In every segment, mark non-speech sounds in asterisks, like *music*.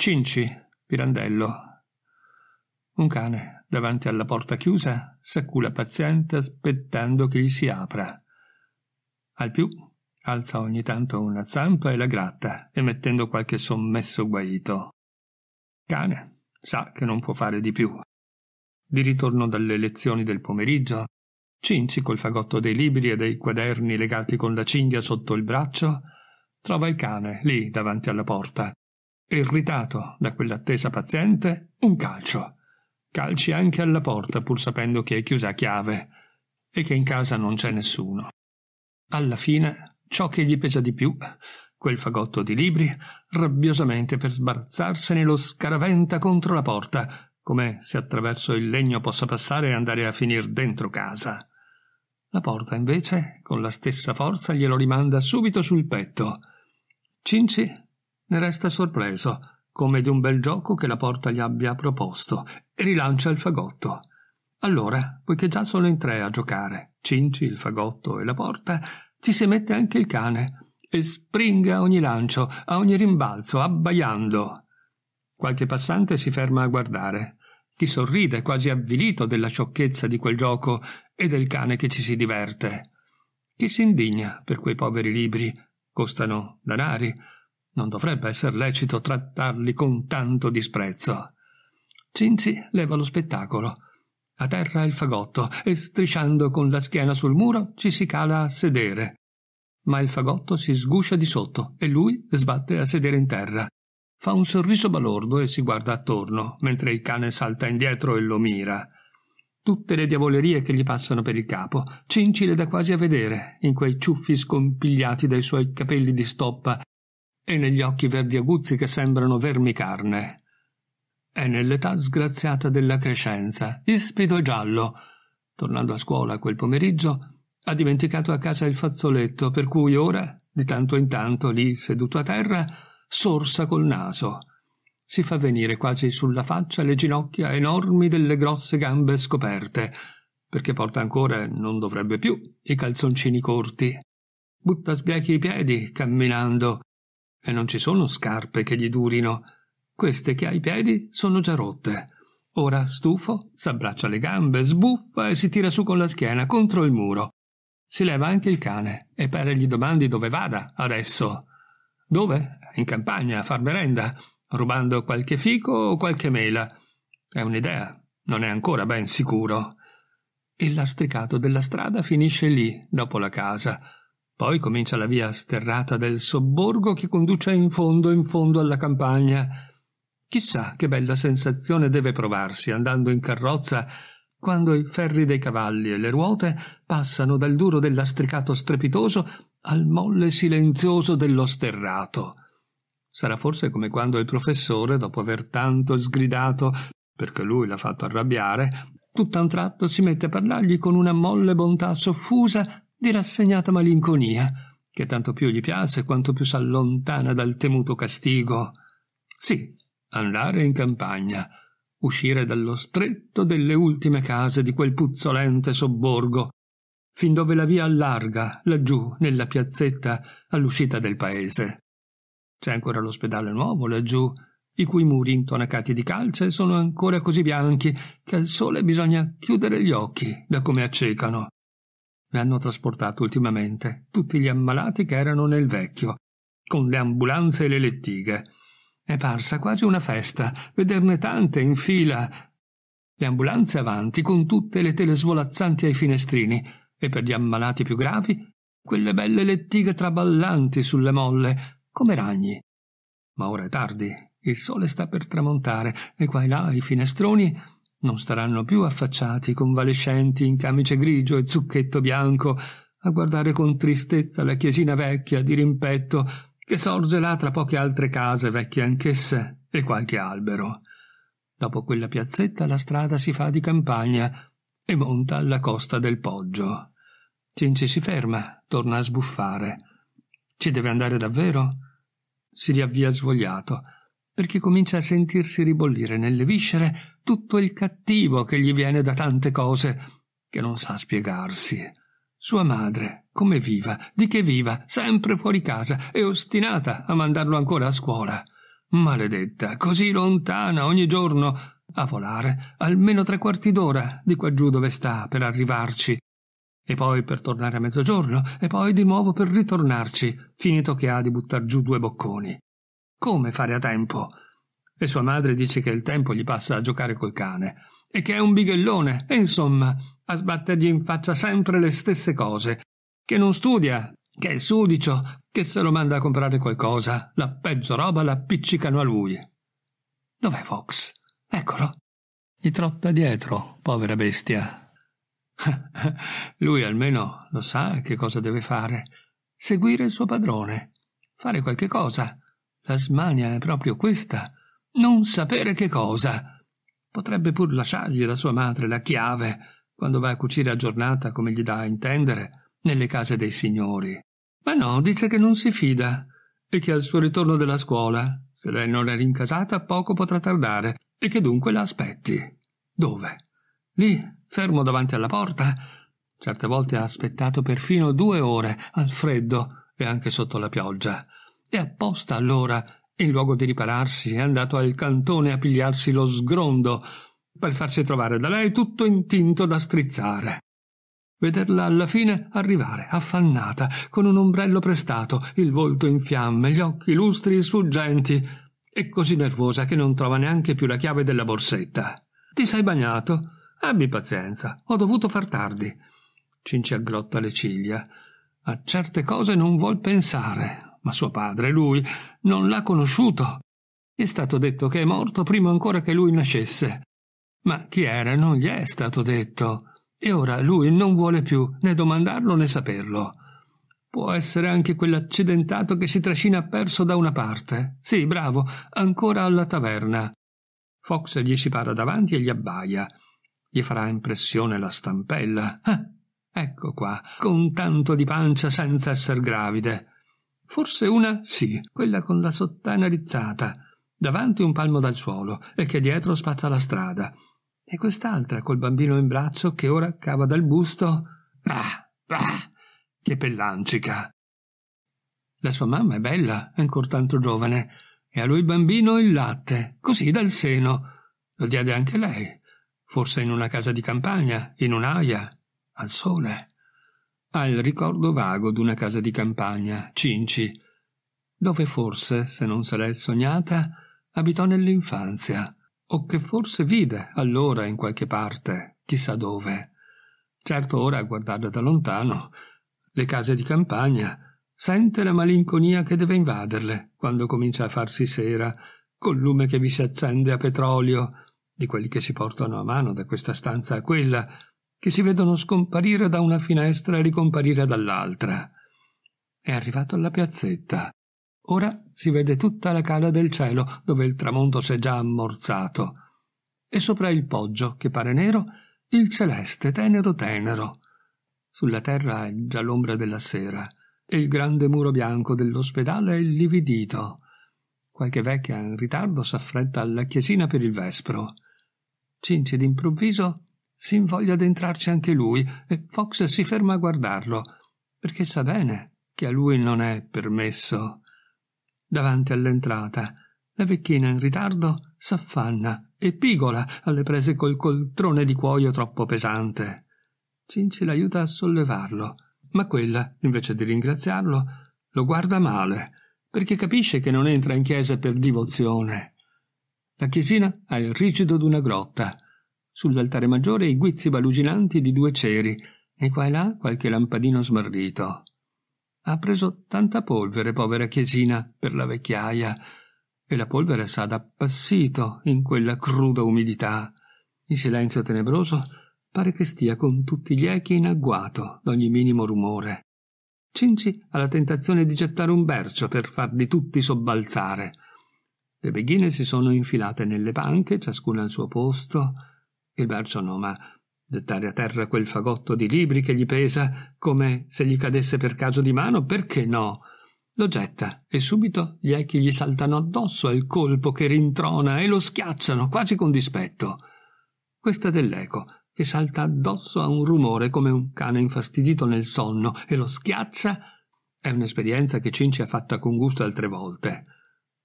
Cinci, Pirandello. Un cane, davanti alla porta chiusa, s'accula paziente aspettando che gli si apra. Al più, alza ogni tanto una zampa e la gratta, emettendo qualche sommesso guaito. Cane, sa che non può fare di più. Di ritorno dalle lezioni del pomeriggio, Cinci col fagotto dei libri e dei quaderni legati con la cinghia sotto il braccio, trova il cane lì davanti alla porta, irritato da quell'attesa paziente, un calcio. Calci anche alla porta pur sapendo che è chiusa a chiave e che in casa non c'è nessuno. Alla fine, ciò che gli pesa di più, quel fagotto di libri, rabbiosamente per sbarazzarsene lo scaraventa contro la porta, come se attraverso il legno possa passare e andare a finir dentro casa. La porta, invece, con la stessa forza glielo rimanda subito sul petto. Cinci ne resta sorpreso, come di un bel gioco che la porta gli abbia proposto, e rilancia il fagotto. Allora, poiché già sono in tre a giocare, Cinci, il fagotto e la porta, ci si mette anche il cane, e springa a ogni lancio, a ogni rimbalzo, abbaiando. Qualche passante si ferma a guardare. Chi sorride quasi avvilito della sciocchezza di quel gioco e del cane che ci si diverte. Chi si indigna per quei poveri libri, costano danari, non dovrebbe essere lecito trattarli con tanto disprezzo. Cinzi leva lo spettacolo. A terra il fagotto e strisciando con la schiena sul muro ci si cala a sedere. Ma il fagotto si sguscia di sotto e lui sbatte a sedere in terra. Fa un sorriso balordo e si guarda attorno, mentre il cane salta indietro e lo mira. Tutte le diavolerie che gli passano per il capo, Cinci le dà quasi a vedere, in quei ciuffi scompigliati dai suoi capelli di stoppa e negli occhi verdi aguzzi che sembrano vermicarne. È nell'età sgraziata della crescenza, ispido e giallo. Tornando a scuola quel pomeriggio, ha dimenticato a casa il fazzoletto, per cui ora, di tanto in tanto, lì seduto a terra, sorsa col naso. Si fa venire quasi sulla faccia le ginocchia enormi delle grosse gambe scoperte, perché porta ancora, non dovrebbe più, i calzoncini corti. Butta sbiechi i piedi, camminando, e non ci sono scarpe che gli durino. Queste che ha i piedi sono già rotte. Ora stufo, s'abbraccia le gambe, sbuffa e si tira su con la schiena contro il muro. Si leva anche il cane e pare gli domandi dove vada adesso. Dove? In campagna a far merenda, rubando qualche fico o qualche mela. È un'idea, non è ancora ben sicuro. Il lastricato della strada finisce lì, dopo la casa poi comincia la via sterrata del sobborgo che conduce in fondo, in fondo alla campagna. Chissà che bella sensazione deve provarsi andando in carrozza quando i ferri dei cavalli e le ruote passano dal duro del lastricato strepitoso al molle silenzioso dello sterrato. Sarà forse come quando il professore, dopo aver tanto sgridato, perché lui l'ha fatto arrabbiare, tutt'a un tratto si mette a parlargli con una molle bontà soffusa di rassegnata malinconia, che tanto più gli piace quanto più s'allontana dal temuto castigo. Sì, andare in campagna, uscire dallo stretto delle ultime case di quel puzzolente sobborgo, fin dove la via allarga, laggiù, nella piazzetta, all'uscita del paese. C'è ancora l'ospedale nuovo laggiù, i cui muri intonacati di calce sono ancora così bianchi che al sole bisogna chiudere gli occhi da come accecano e hanno trasportato ultimamente tutti gli ammalati che erano nel vecchio, con le ambulanze e le lettighe. È parsa quasi una festa, vederne tante in fila. Le ambulanze avanti, con tutte le tele svolazzanti ai finestrini, e per gli ammalati più gravi, quelle belle lettighe traballanti sulle molle, come ragni. Ma ora è tardi, il sole sta per tramontare, e qua e là i finestroni non staranno più affacciati, convalescenti, in camice grigio e zucchetto bianco, a guardare con tristezza la chiesina vecchia di rimpetto che sorge là tra poche altre case vecchie anch'esse e qualche albero. Dopo quella piazzetta la strada si fa di campagna e monta alla costa del Poggio. Cinci si ferma, torna a sbuffare. Ci deve andare davvero? Si riavvia svogliato, perché comincia a sentirsi ribollire nelle viscere tutto il cattivo che gli viene da tante cose che non sa spiegarsi. Sua madre, come viva, di che viva, sempre fuori casa e ostinata a mandarlo ancora a scuola. Maledetta, così lontana ogni giorno, a volare almeno tre quarti d'ora di qua giù dove sta per arrivarci, e poi per tornare a mezzogiorno, e poi di nuovo per ritornarci, finito che ha di buttar giù due bocconi. Come fare a tempo? e sua madre dice che il tempo gli passa a giocare col cane e che è un bighellone e insomma a sbattergli in faccia sempre le stesse cose, che non studia, che è sudicio, che se lo manda a comprare qualcosa, la peggio roba la appiccicano a lui. Dov'è Fox? Eccolo. Gli trotta dietro, povera bestia. *laughs* lui almeno lo sa che cosa deve fare. Seguire il suo padrone. Fare qualche cosa. La smania è proprio questa non sapere che cosa. Potrebbe pur lasciargli la sua madre la chiave quando va a cucire a giornata, come gli dà a intendere, nelle case dei signori. Ma no, dice che non si fida e che al suo ritorno dalla scuola, se lei non è rincasata, poco potrà tardare e che dunque la aspetti. Dove? Lì, fermo davanti alla porta. Certe volte ha aspettato perfino due ore al freddo e anche sotto la pioggia. E apposta allora in luogo di ripararsi, è andato al cantone a pigliarsi lo sgrondo per farsi trovare da lei tutto intinto da strizzare. Vederla alla fine arrivare, affannata, con un ombrello prestato, il volto in fiamme, gli occhi lustri e sfuggenti, e così nervosa che non trova neanche più la chiave della borsetta. Ti sei bagnato? Abbi pazienza, ho dovuto far tardi. Cinci aggrotta le ciglia. A certe cose non vuol pensare, ma suo padre, lui, non l'ha conosciuto. È stato detto che è morto prima ancora che lui nascesse. Ma chi era non gli è stato detto, e ora lui non vuole più né domandarlo né saperlo. Può essere anche quell'accidentato che si trascina perso da una parte. Sì, bravo, ancora alla taverna. Fox gli si para davanti e gli abbaia. Gli farà impressione la stampella. Ah, ecco qua, con tanto di pancia senza esser gravide. Forse una sì, quella con la sottana rizzata, davanti un palmo dal suolo e che dietro spazza la strada. E quest'altra col bambino in braccio che ora cava dal busto. Ah, ah, che pellancica! La sua mamma è bella, è ancor tanto giovane, e a lui il bambino il latte, così dal seno. Lo diede anche lei, forse in una casa di campagna, in un'aia, al sole ha il ricordo vago d'una casa di campagna, Cinci, dove forse, se non se l'è sognata, abitò nell'infanzia, o che forse vide allora in qualche parte, chissà dove. Certo ora a guardarla da lontano, le case di campagna, sente la malinconia che deve invaderle quando comincia a farsi sera, col lume che vi si accende a petrolio, di quelli che si portano a mano da questa stanza a quella, che si vedono scomparire da una finestra e ricomparire dall'altra. È arrivato alla piazzetta. Ora si vede tutta la cala del cielo, dove il tramonto s'è già ammorzato, e sopra il poggio, che pare nero, il celeste tenero tenero. Sulla terra è già l'ombra della sera, e il grande muro bianco dell'ospedale è illividito. Qualche vecchia in ritardo s'affretta alla chiesina per il vespro. Cinci d'improvviso si invoglia ad entrarci anche lui e Fox si ferma a guardarlo, perché sa bene che a lui non è permesso. Davanti all'entrata, la vecchina in ritardo s'affanna e pigola alle prese col coltrone di cuoio troppo pesante. Cinci l'aiuta a sollevarlo, ma quella, invece di ringraziarlo, lo guarda male, perché capisce che non entra in chiesa per divozione. La chiesina ha il rigido d'una grotta, sull'altare maggiore i guizzi baluginanti di due ceri e qua e là qualche lampadino smarrito. Ha preso tanta polvere, povera chiesina, per la vecchiaia, e la polvere s'ha d'appassito in quella cruda umidità. Il silenzio tenebroso pare che stia con tutti gli echi in agguato d'ogni minimo rumore. Cinci ha la tentazione di gettare un bercio per farli tutti sobbalzare. Le beghine si sono infilate nelle panche, ciascuna al suo posto, il verso noma dettare a terra quel fagotto di libri che gli pesa come se gli cadesse per caso di mano, perché no? Lo getta e subito gli echi gli saltano addosso al colpo che rintrona e lo schiacciano quasi con dispetto. Questa dell'eco che salta addosso a un rumore come un cane infastidito nel sonno e lo schiaccia è un'esperienza che Cinci ha fatta con gusto altre volte.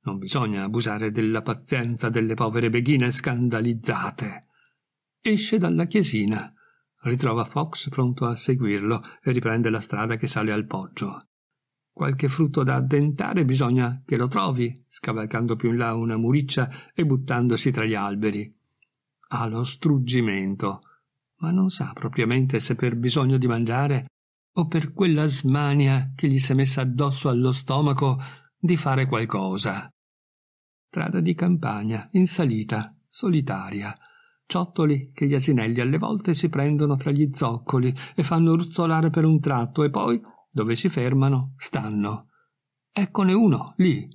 Non bisogna abusare della pazienza delle povere beghine scandalizzate. Esce dalla chiesina, ritrova Fox pronto a seguirlo e riprende la strada che sale al poggio. Qualche frutto da addentare bisogna che lo trovi, scavalcando più in là una muriccia e buttandosi tra gli alberi. Ha lo struggimento, ma non sa propriamente se per bisogno di mangiare o per quella smania che gli s'è messa addosso allo stomaco di fare qualcosa. Strada di campagna, in salita, solitaria, ciottoli che gli asinelli alle volte si prendono tra gli zoccoli e fanno ruzzolare per un tratto e poi, dove si fermano, stanno. Eccone uno, lì.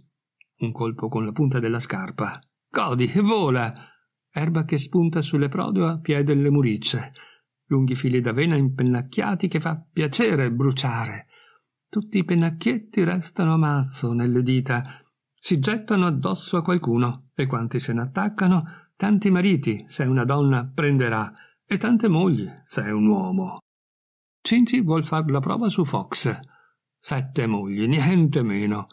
Un colpo con la punta della scarpa. Godi, vola! Erba che spunta sulle prode a piè delle muricce. Lunghi fili d'avena impennacchiati che fa piacere bruciare. Tutti i pennacchietti restano a mazzo nelle dita. Si gettano addosso a qualcuno e quanti se n'attaccano tanti mariti se una donna prenderà e tante mogli se è un uomo. Cinci vuol far la prova su Fox. Sette mogli, niente meno.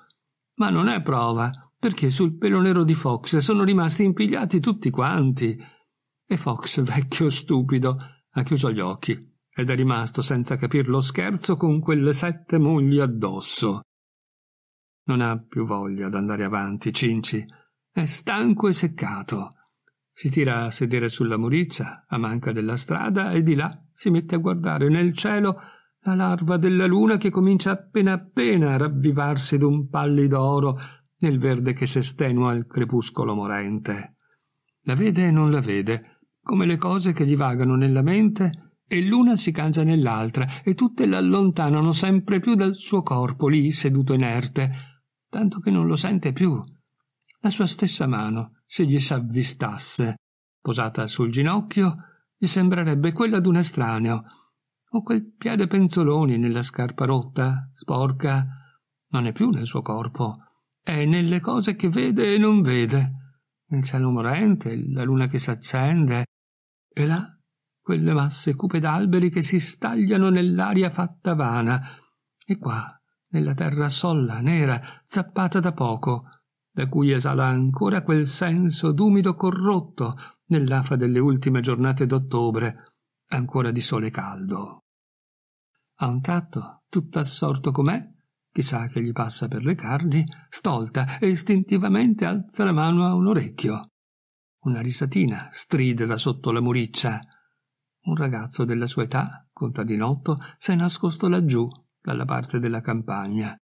Ma non è prova, perché sul pelo nero di Fox sono rimasti impigliati tutti quanti. E Fox, vecchio stupido, ha chiuso gli occhi ed è rimasto senza capir lo scherzo con quelle sette mogli addosso. Non ha più voglia d'andare avanti, Cinci. È stanco e seccato si tira a sedere sulla muriccia, a manca della strada, e di là si mette a guardare nel cielo la larva della luna che comincia appena appena a ravvivarsi d'un pallido oro nel verde che si estenua al crepuscolo morente. La vede e non la vede, come le cose che gli vagano nella mente e l'una si cangia nell'altra e tutte l'allontanano sempre più dal suo corpo lì seduto inerte, tanto che non lo sente più. La sua stessa mano, se gli s'avvistasse. Posata sul ginocchio, gli sembrerebbe quella d'un estraneo, o quel piede penzoloni nella scarpa rotta, sporca. Non è più nel suo corpo, è nelle cose che vede e non vede. Il cielo morente, la luna che s'accende, e là quelle masse cupe d'alberi che si stagliano nell'aria fatta vana, e qua, nella terra solla, nera, zappata da poco, da cui esala ancora quel senso d'umido corrotto nell'afa delle ultime giornate d'ottobre, ancora di sole caldo. A un tratto, tutto assorto com'è, chissà che gli passa per le carni, stolta e istintivamente alza la mano a un orecchio. Una risatina stride da sotto la muriccia. Un ragazzo della sua età, contadinotto, s'è nascosto laggiù, dalla parte della campagna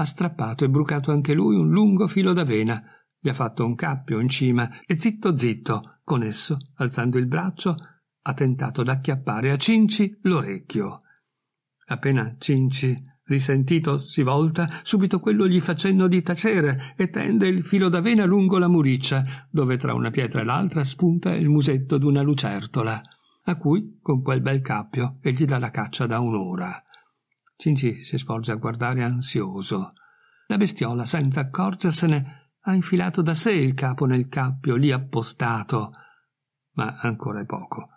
ha strappato e brucato anche lui un lungo filo d'avena, gli ha fatto un cappio in cima e zitto zitto, con esso, alzando il braccio, ha tentato d'acchiappare a Cinci l'orecchio. Appena Cinci, risentito, si volta, subito quello gli fa cenno di tacere e tende il filo d'avena lungo la muriccia, dove tra una pietra e l'altra spunta il musetto d'una lucertola, a cui, con quel bel cappio, egli dà la caccia da un'ora. Cinci si sporge a guardare ansioso. La bestiola, senza accorgersene, ha infilato da sé il capo nel cappio lì appostato. Ma ancora è poco.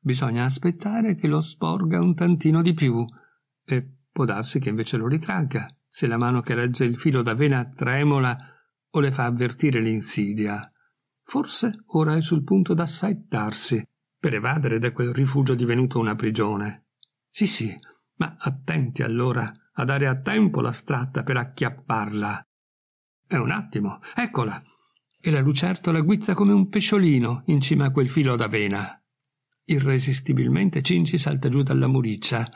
Bisogna aspettare che lo sporga un tantino di più. E può darsi che invece lo ritragga, se la mano che regge il filo d'avena tremola o le fa avvertire l'insidia. Forse ora è sul punto d'assaettarsi per evadere da quel rifugio divenuto una prigione. Sì, sì, ma attenti allora a dare a tempo la stratta per acchiapparla. È un attimo, eccola! E la lucertola guizza come un pesciolino in cima a quel filo d'avena. Irresistibilmente Cinci salta giù dalla muriccia,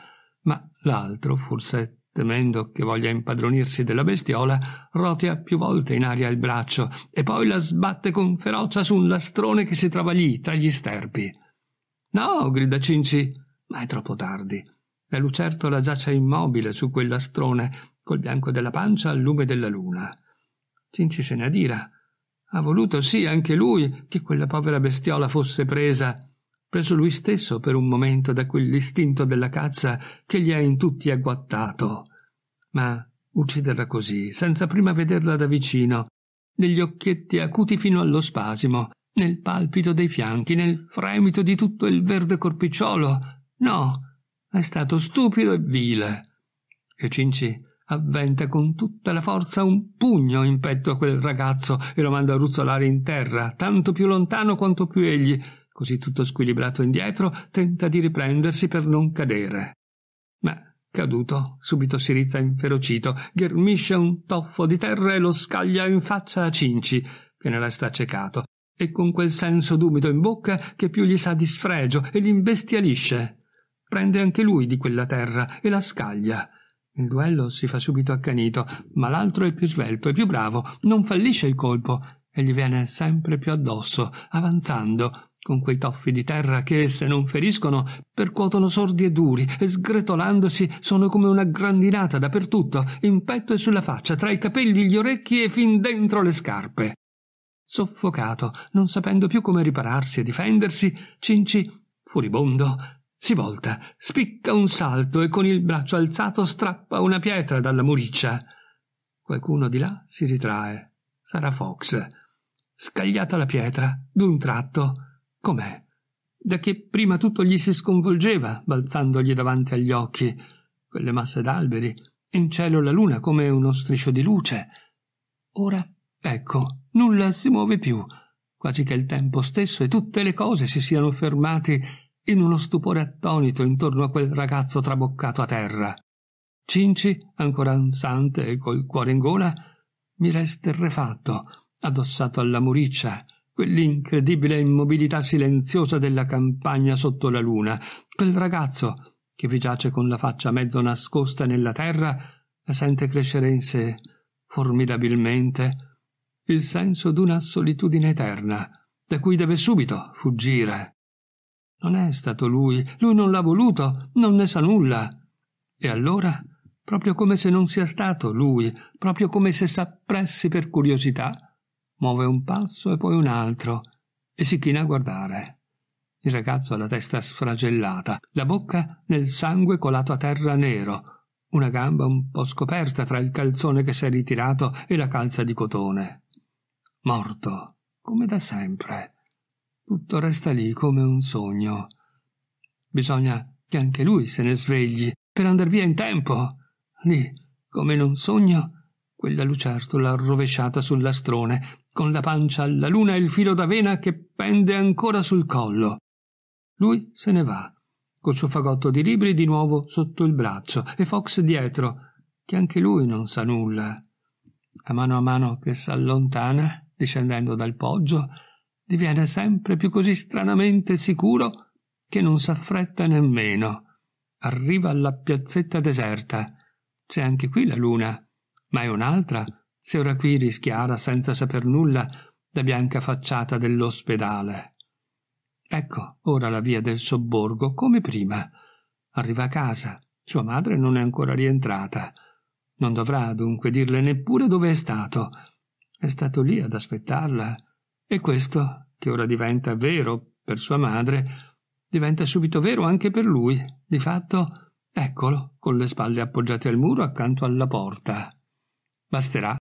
ma l'altro, forse temendo che voglia impadronirsi della bestiola, rotea più volte in aria il braccio e poi la sbatte con ferocia su un lastrone che si trova lì tra gli sterpi. No, grida Cinci, ma è troppo tardi. La lucertola giace immobile su quel lastrone, col bianco della pancia al lume della luna. Cinci se ne adira. Ha voluto sì anche lui che quella povera bestiola fosse presa, preso lui stesso per un momento da quell'istinto della caccia che gli ha in tutti agguattato. Ma ucciderla così, senza prima vederla da vicino, negli occhietti acuti fino allo spasimo, nel palpito dei fianchi, nel fremito di tutto il verde corpicciolo, no, è stato stupido e vile. E Cinci avventa con tutta la forza un pugno in petto a quel ragazzo e lo manda a ruzzolare in terra, tanto più lontano quanto più egli, così tutto squilibrato indietro, tenta di riprendersi per non cadere. Ma Caduto, subito si rizza inferocito, ghermisce un toffo di terra e lo scaglia in faccia a Cinci, che ne resta accecato, e con quel senso d'umido in bocca che più gli sa di sfregio e li prende anche lui di quella terra e la scaglia. Il duello si fa subito accanito, ma l'altro è più svelto e più bravo, non fallisce il colpo e gli viene sempre più addosso, avanzando, con quei toffi di terra che, se non feriscono, percuotono sordi e duri, e sgretolandosi sono come una grandinata dappertutto, in petto e sulla faccia, tra i capelli, gli orecchi e fin dentro le scarpe. Soffocato, non sapendo più come ripararsi e difendersi, Cinci, furibondo, si volta, spicca un salto e con il braccio alzato strappa una pietra dalla muriccia. Qualcuno di là si ritrae. Sarà Fox. Scagliata la pietra, d'un tratto. Com'è? Da che prima tutto gli si sconvolgeva, balzandogli davanti agli occhi. Quelle masse d'alberi, in cielo la luna come uno striscio di luce. Ora, ecco, nulla si muove più, quasi che il tempo stesso e tutte le cose si siano fermati in uno stupore attonito intorno a quel ragazzo traboccato a terra. Cinci, ancora ansante e col cuore in gola, mi resta esterrefatto, addossato alla muriccia, quell'incredibile immobilità silenziosa della campagna sotto la luna, quel ragazzo che vi giace con la faccia mezzo nascosta nella terra e sente crescere in sé, formidabilmente, il senso d'una solitudine eterna, da cui deve subito fuggire. Non è stato lui, lui non l'ha voluto, non ne sa nulla. E allora, proprio come se non sia stato lui, proprio come se s'appressi per curiosità, muove un passo e poi un altro, e si china a guardare. Il ragazzo ha la testa sfragellata, la bocca nel sangue colato a terra nero, una gamba un po' scoperta tra il calzone che s'è ritirato e la calza di cotone. Morto, come da sempre tutto resta lì come un sogno. Bisogna che anche lui se ne svegli per andar via in tempo. Lì, come in un sogno, quella lucertola rovesciata sul lastrone, con la pancia alla luna e il filo d'avena che pende ancora sul collo. Lui se ne va, col suo fagotto di libri di nuovo sotto il braccio, e Fox dietro, che anche lui non sa nulla. A mano a mano che s'allontana, discendendo dal poggio, diviene sempre più così stranamente sicuro che non s'affretta nemmeno. Arriva alla piazzetta deserta. C'è anche qui la luna, ma è un'altra, se ora qui rischiara senza saper nulla la bianca facciata dell'ospedale. Ecco ora la via del sobborgo come prima. Arriva a casa. Sua madre non è ancora rientrata. Non dovrà dunque dirle neppure dove è stato. È stato lì ad aspettarla e questo, che ora diventa vero per sua madre, diventa subito vero anche per lui. Di fatto, eccolo, con le spalle appoggiate al muro accanto alla porta. Basterà